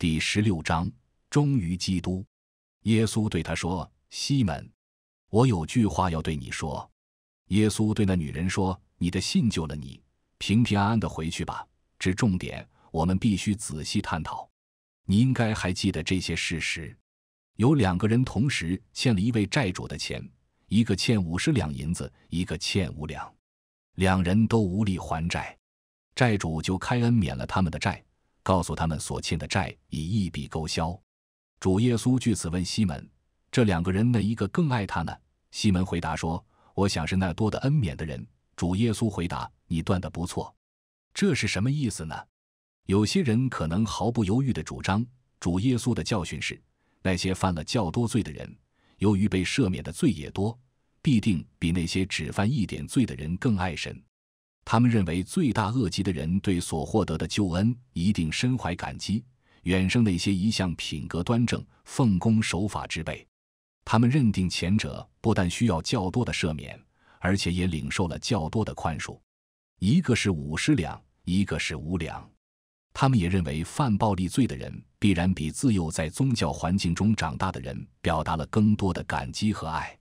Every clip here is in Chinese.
第十六章，忠于基督。耶稣对他说：“西门，我有句话要对你说。”耶稣对那女人说：“你的信救了你，平平安安的回去吧。”之重点，我们必须仔细探讨。你应该还记得这些事实：有两个人同时欠了一位债主的钱，一个欠五十两银子，一个欠五两，两人都无力还债，债主就开恩免了他们的债。告诉他们所欠的债已一笔勾销。主耶稣据此问西门：“这两个人哪一个更爱他呢？”西门回答说：“我想是那多的恩免的人。”主耶稣回答：“你断的不错。”这是什么意思呢？有些人可能毫不犹豫地主张。主耶稣的教训是：那些犯了较多罪的人，由于被赦免的罪也多，必定比那些只犯一点罪的人更爱神。他们认为，罪大恶极的人对所获得的救恩一定深怀感激，远胜那些一向品格端正、奉公守法之辈。他们认定，前者不但需要较多的赦免，而且也领受了较多的宽恕。一个是五十两，一个是五两。他们也认为，犯暴力罪的人必然比自幼在宗教环境中长大的人表达了更多的感激和爱。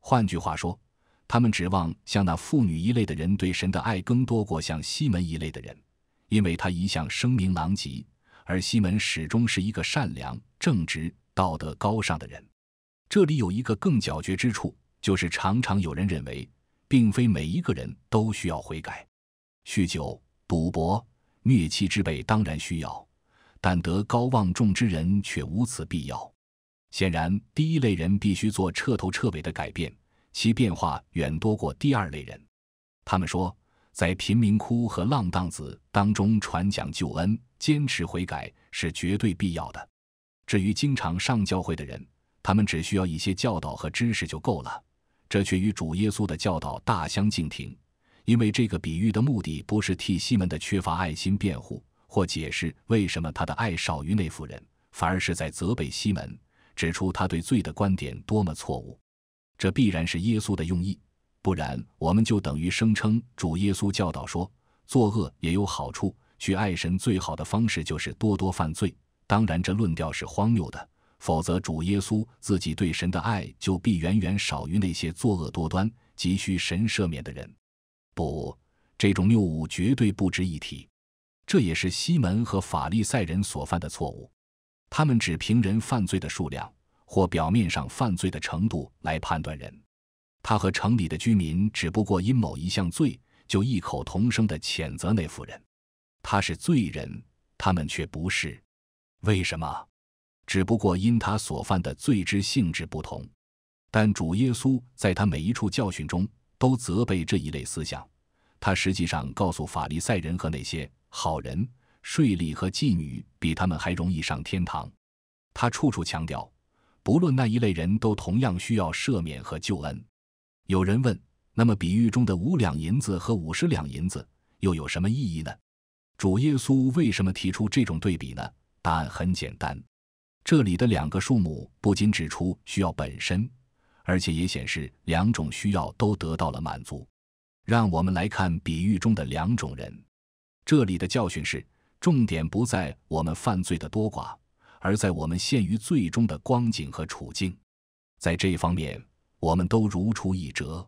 换句话说。他们指望像那妇女一类的人对神的爱更多过像西门一类的人，因为他一向声名狼藉，而西门始终是一个善良、正直、道德高尚的人。这里有一个更狡谲之处，就是常常有人认为，并非每一个人都需要悔改。酗酒、赌博、虐妻之辈当然需要，但德高望重之人却无此必要。显然，第一类人必须做彻头彻尾的改变。其变化远多过第二类人。他们说，在贫民窟和浪荡子当中传讲救恩、坚持悔改是绝对必要的。至于经常上教会的人，他们只需要一些教导和知识就够了。这却与主耶稣的教导大相径庭。因为这个比喻的目的不是替西门的缺乏爱心辩护或解释为什么他的爱少于那妇人，反而是在责备西门，指出他对罪的观点多么错误。这必然是耶稣的用意，不然我们就等于声称主耶稣教导说作恶也有好处，去爱神最好的方式就是多多犯罪。当然，这论调是荒谬的，否则主耶稣自己对神的爱就必远远少于那些作恶多端、急需神赦免的人。不，这种谬误绝对不值一提。这也是西门和法利赛人所犯的错误，他们只凭人犯罪的数量。或表面上犯罪的程度来判断人，他和城里的居民只不过因某一项罪就异口同声的谴责那妇人，他是罪人，他们却不是，为什么？只不过因他所犯的罪之性质不同，但主耶稣在他每一处教训中都责备这一类思想，他实际上告诉法利赛人和那些好人，税吏和妓女比他们还容易上天堂，他处处强调。不论那一类人，都同样需要赦免和救恩。有人问：那么比喻中的五两银子和五十两银子又有什么意义呢？主耶稣为什么提出这种对比呢？答案很简单：这里的两个数目不仅指出需要本身，而且也显示两种需要都得到了满足。让我们来看比喻中的两种人。这里的教训是：重点不在我们犯罪的多寡。而在我们陷于最终的光景和处境，在这一方面，我们都如出一辙。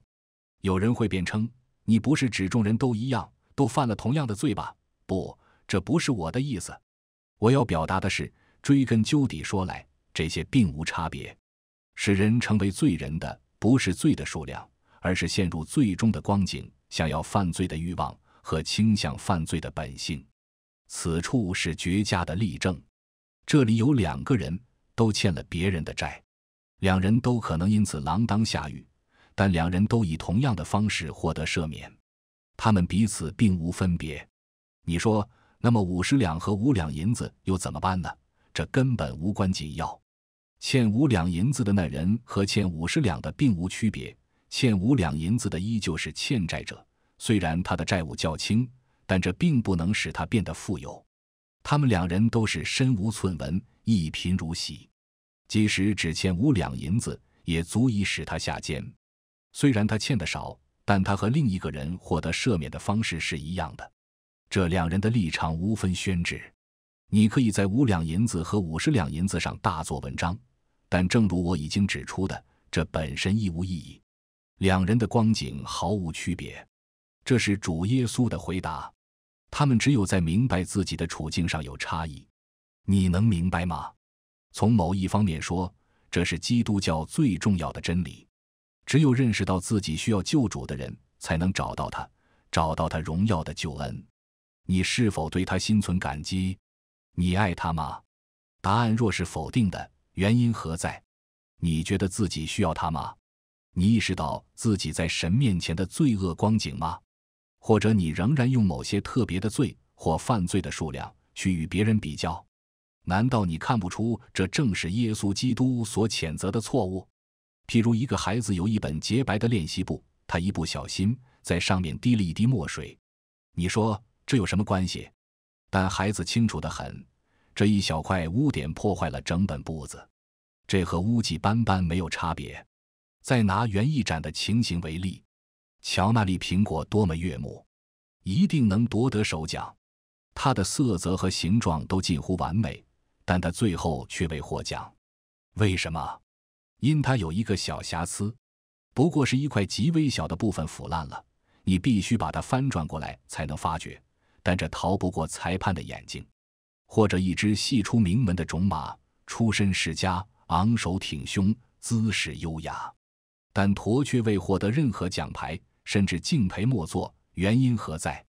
有人会辩称：“你不是指众人都一样，都犯了同样的罪吧？”不，这不是我的意思。我要表达的是，追根究底说来，这些并无差别。使人成为罪人的不是罪的数量，而是陷入最终的光景、想要犯罪的欲望和倾向犯罪的本性。此处是绝佳的例证。这里有两个人都欠了别人的债，两人都可能因此锒铛下狱，但两人都以同样的方式获得赦免。他们彼此并无分别。你说，那么五十两和五两银子又怎么办呢？这根本无关紧要。欠五两银子的那人和欠五十两的并无区别。欠五两银子的依旧是欠债者，虽然他的债务较轻，但这并不能使他变得富有。他们两人都是身无寸文，一贫如洗，即使只欠五两银子，也足以使他下监。虽然他欠的少，但他和另一个人获得赦免的方式是一样的。这两人的立场无分宣旨。你可以在五两银子和五十两银子上大做文章，但正如我已经指出的，这本身亦无意义。两人的光景毫无区别。这是主耶稣的回答。他们只有在明白自己的处境上有差异，你能明白吗？从某一方面说，这是基督教最重要的真理。只有认识到自己需要救主的人，才能找到他，找到他荣耀的救恩。你是否对他心存感激？你爱他吗？答案若是否定的，原因何在？你觉得自己需要他吗？你意识到自己在神面前的罪恶光景吗？或者你仍然用某些特别的罪或犯罪的数量去与别人比较，难道你看不出这正是耶稣基督所谴责的错误？譬如一个孩子有一本洁白的练习簿，他一不小心在上面滴了一滴墨水，你说这有什么关系？但孩子清楚的很，这一小块污点破坏了整本簿子，这和污迹斑斑没有差别。再拿园艺展的情形为例。乔纳利苹果多么悦目，一定能夺得首奖。它的色泽和形状都近乎完美，但它最后却未获奖。为什么？因它有一个小瑕疵，不过是一块极微小的部分腐烂了。你必须把它翻转过来才能发觉，但这逃不过裁判的眼睛。或者，一只系出名门的种马，出身世家，昂首挺胸，姿势优雅，但驼却未获得任何奖牌。甚至敬陪末座，原因何在？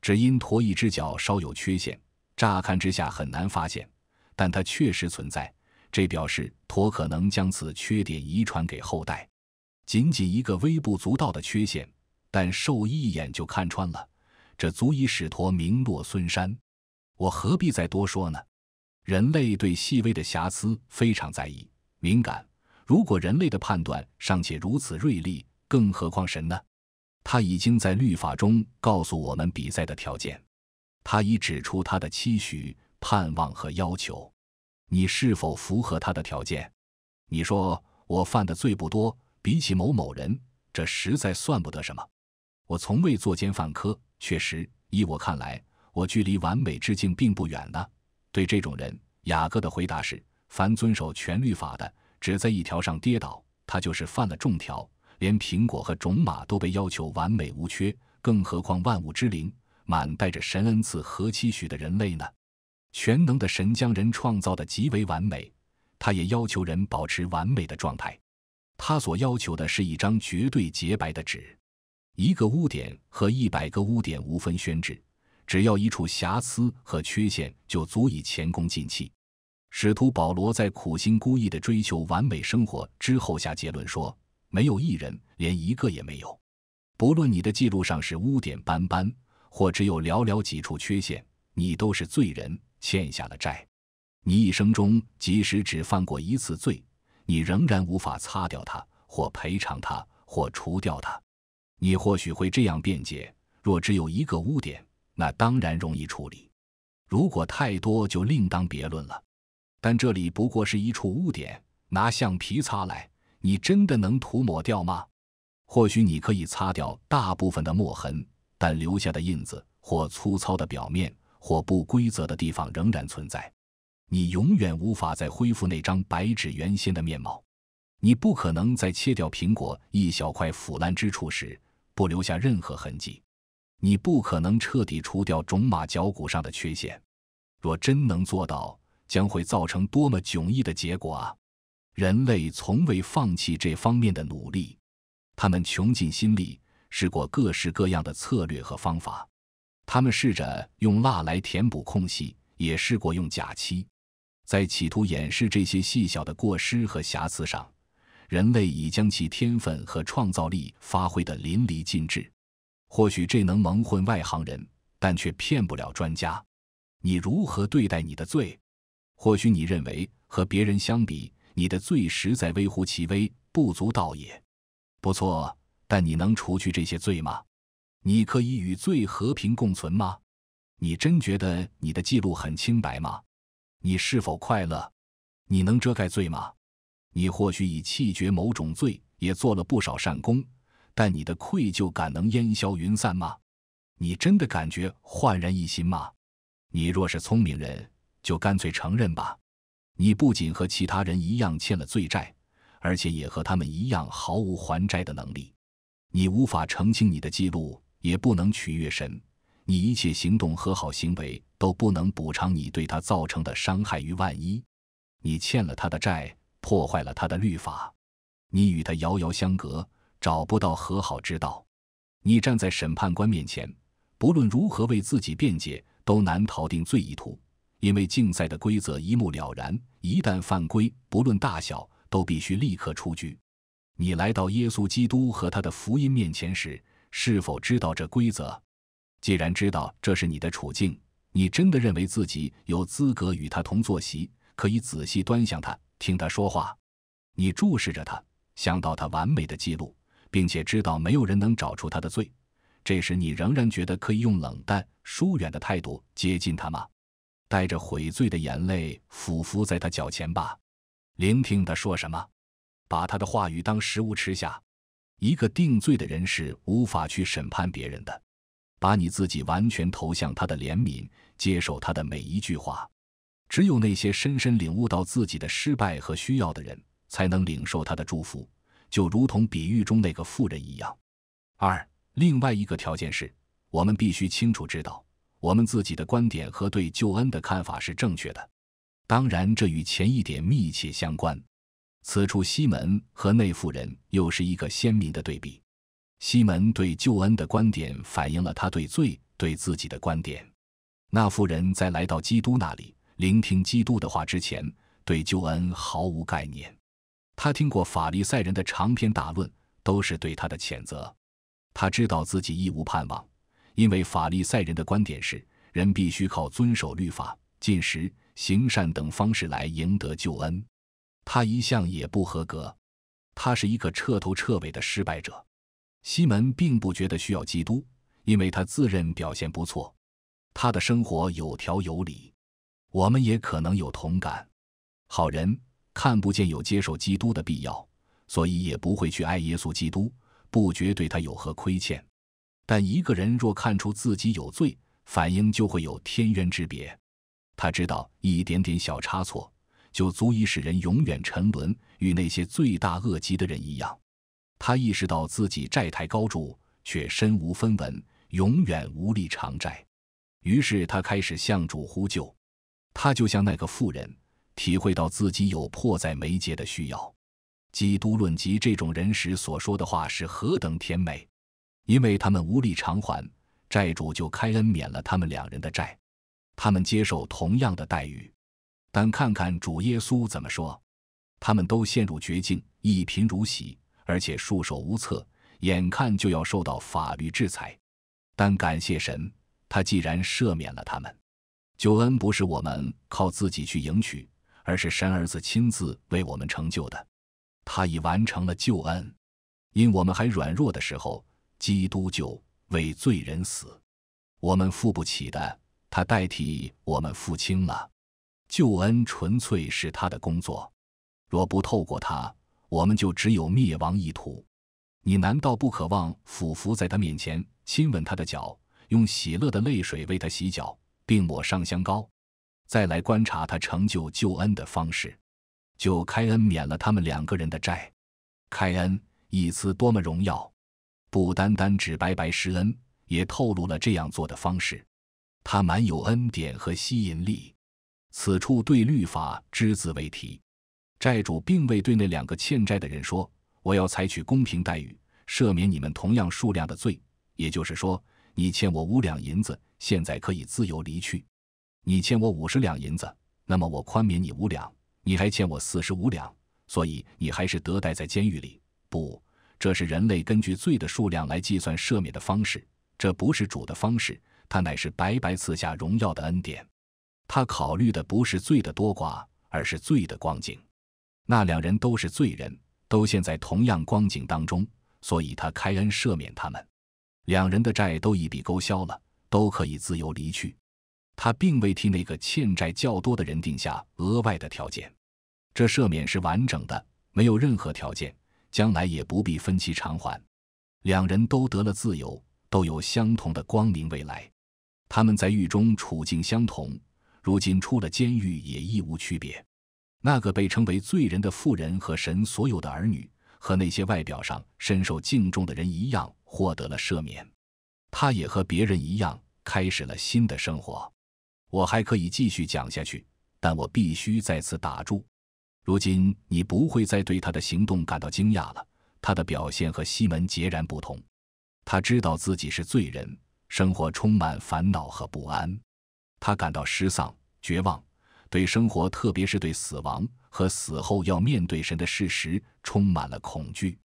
只因驼一只脚稍有缺陷，乍看之下很难发现，但它确实存在。这表示驼可能将此缺点遗传给后代。仅仅一个微不足道的缺陷，但兽医一眼就看穿了，这足以使驼名落孙山。我何必再多说呢？人类对细微的瑕疵非常在意、敏感。如果人类的判断尚且如此锐利，更何况神呢？他已经在律法中告诉我们比赛的条件，他已指出他的期许、盼望和要求。你是否符合他的条件？你说我犯的罪不多，比起某某人，这实在算不得什么。我从未作奸犯科。确实，依我看来，我距离完美之境并不远了。对这种人，雅各的回答是：凡遵守全律法的，只在一条上跌倒，他就是犯了重条。连苹果和种马都被要求完美无缺，更何况万物之灵、满带着神恩赐和期许的人类呢？全能的神将人创造的极为完美，他也要求人保持完美的状态。他所要求的是一张绝对洁白的纸，一个污点和一百个污点无分宣纸，只要一处瑕疵和缺陷，就足以前功尽弃。使徒保罗在苦心孤诣的追求完美生活之后，下结论说。没有一人，连一个也没有。不论你的记录上是污点斑斑，或只有寥寥几处缺陷，你都是罪人，欠下了债。你一生中即使只犯过一次罪，你仍然无法擦掉它，或赔偿它，或除掉它。你或许会这样辩解：若只有一个污点，那当然容易处理；如果太多，就另当别论了。但这里不过是一处污点，拿橡皮擦来。你真的能涂抹掉吗？或许你可以擦掉大部分的墨痕，但留下的印子、或粗糙的表面、或不规则的地方仍然存在。你永远无法再恢复那张白纸原先的面貌。你不可能在切掉苹果一小块腐烂之处时不留下任何痕迹。你不可能彻底除掉种马脚骨上的缺陷。若真能做到，将会造成多么迥异的结果啊！人类从未放弃这方面的努力，他们穷尽心力，试过各式各样的策略和方法。他们试着用蜡来填补空隙，也试过用假漆。在企图掩饰这些细小的过失和瑕疵上，人类已将其天分和创造力发挥得淋漓尽致。或许这能蒙混外行人，但却骗不了专家。你如何对待你的罪？或许你认为和别人相比。你的罪实在微乎其微，不足道也。不错，但你能除去这些罪吗？你可以与罪和平共存吗？你真觉得你的记录很清白吗？你是否快乐？你能遮盖罪吗？你或许已弃绝某种罪，也做了不少善功，但你的愧疚感能烟消云散吗？你真的感觉焕然一新吗？你若是聪明人，就干脆承认吧。你不仅和其他人一样欠了罪债，而且也和他们一样毫无还债的能力。你无法澄清你的记录，也不能取悦神。你一切行动和好行为都不能补偿你对他造成的伤害。于万一，你欠了他的债，破坏了他的律法，你与他遥遥相隔，找不到和好之道。你站在审判官面前，不论如何为自己辩解，都难逃定罪一途。因为竞赛的规则一目了然，一旦犯规，不论大小，都必须立刻出局。你来到耶稣基督和他的福音面前时，是否知道这规则？既然知道这是你的处境，你真的认为自己有资格与他同坐席，可以仔细端详他，听他说话？你注视着他，想到他完美的记录，并且知道没有人能找出他的罪，这时你仍然觉得可以用冷淡、疏远的态度接近他吗？带着悔罪的眼泪俯伏在他脚前吧，聆听他说什么，把他的话语当食物吃下。一个定罪的人是无法去审判别人的，把你自己完全投向他的怜悯，接受他的每一句话。只有那些深深领悟到自己的失败和需要的人，才能领受他的祝福，就如同比喻中那个富人一样。二，另外一个条件是我们必须清楚知道。我们自己的观点和对救恩的看法是正确的，当然这与前一点密切相关。此处西门和那妇人又是一个鲜明的对比。西门对救恩的观点反映了他对罪对自己的观点。那妇人在来到基督那里聆听基督的话之前，对救恩毫无概念。他听过法利赛人的长篇大论，都是对他的谴责。他知道自己一无盼望。因为法利赛人的观点是，人必须靠遵守律法、进食、行善等方式来赢得救恩。他一向也不合格，他是一个彻头彻尾的失败者。西门并不觉得需要基督，因为他自认表现不错，他的生活有条有理。我们也可能有同感，好人看不见有接受基督的必要，所以也不会去爱耶稣基督，不觉对他有何亏欠。但一个人若看出自己有罪，反应就会有天渊之别。他知道一点点小差错，就足以使人永远沉沦，与那些罪大恶极的人一样。他意识到自己债台高筑，却身无分文，永远无力偿债。于是他开始向主呼救。他就像那个富人，体会到自己有迫在眉睫的需要。基督论及这种人时所说的话是何等甜美。因为他们无力偿还，债主就开恩免了他们两人的债，他们接受同样的待遇。但看看主耶稣怎么说：他们都陷入绝境，一贫如洗，而且束手无策，眼看就要受到法律制裁。但感谢神，他既然赦免了他们，救恩不是我们靠自己去赢取，而是神儿子亲自为我们成就的。他已完成了救恩，因我们还软弱的时候。基督就为罪人死，我们付不起的，他代替我们付清了。救恩纯粹是他的工作，若不透过他，我们就只有灭亡意图。你难道不渴望俯伏在他面前，亲吻他的脚，用喜乐的泪水为他洗脚，并抹上香膏？再来观察他成就救恩的方式，就开恩免了他们两个人的债。开恩一词多么荣耀！不单单只白白施恩，也透露了这样做的方式。他蛮有恩典和吸引力。此处对律法只字未提。债主并未对那两个欠债的人说：“我要采取公平待遇，赦免你们同样数量的罪。”也就是说，你欠我五两银子，现在可以自由离去。你欠我五十两银子，那么我宽免你五两。你还欠我四十五两，所以你还是得待在监狱里。不。这是人类根据罪的数量来计算赦免的方式，这不是主的方式，他乃是白白赐下荣耀的恩典。他考虑的不是罪的多寡，而是罪的光景。那两人都是罪人，都陷在同样光景当中，所以他开恩赦免他们，两人的债都一笔勾销了，都可以自由离去。他并未替那个欠债较多的人定下额外的条件，这赦免是完整的，没有任何条件。将来也不必分期偿还，两人都得了自由，都有相同的光明未来。他们在狱中处境相同，如今出了监狱也亦无区别。那个被称为罪人的妇人和神所有的儿女，和那些外表上深受敬重的人一样，获得了赦免。他也和别人一样开始了新的生活。我还可以继续讲下去，但我必须在此打住。如今你不会再对他的行动感到惊讶了。他的表现和西门截然不同。他知道自己是罪人，生活充满烦恼和不安。他感到失丧、绝望，对生活，特别是对死亡和死后要面对神的事实，充满了恐惧。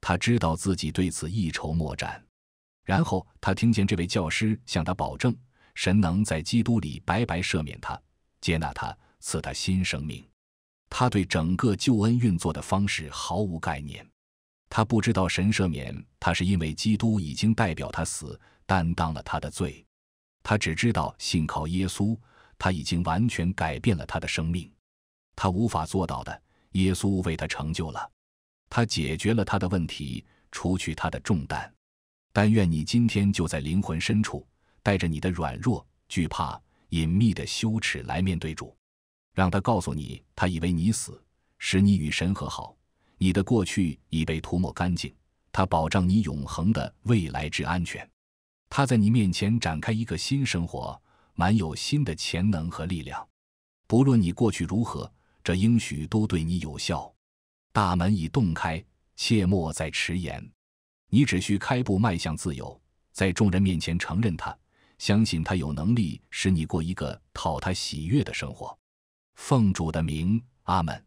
他知道自己对此一筹莫展。然后他听见这位教师向他保证：神能在基督里白白赦免他，接纳他，赐他新生命。他对整个救恩运作的方式毫无概念，他不知道神赦免他是因为基督已经代表他死，担当了他的罪。他只知道信靠耶稣，他已经完全改变了他的生命。他无法做到的，耶稣为他成就了，他解决了他的问题，除去他的重担。但愿你今天就在灵魂深处，带着你的软弱、惧怕、隐秘的羞耻来面对主。让他告诉你，他以为你死，使你与神和好，你的过去已被涂抹干净。他保障你永恒的未来之安全，他在你面前展开一个新生活，满有新的潜能和力量。不论你过去如何，这应许都对你有效。大门已洞开，切莫再迟延。你只需开步迈向自由，在众人面前承认他，相信他有能力使你过一个讨他喜悦的生活。奉主的名，阿门。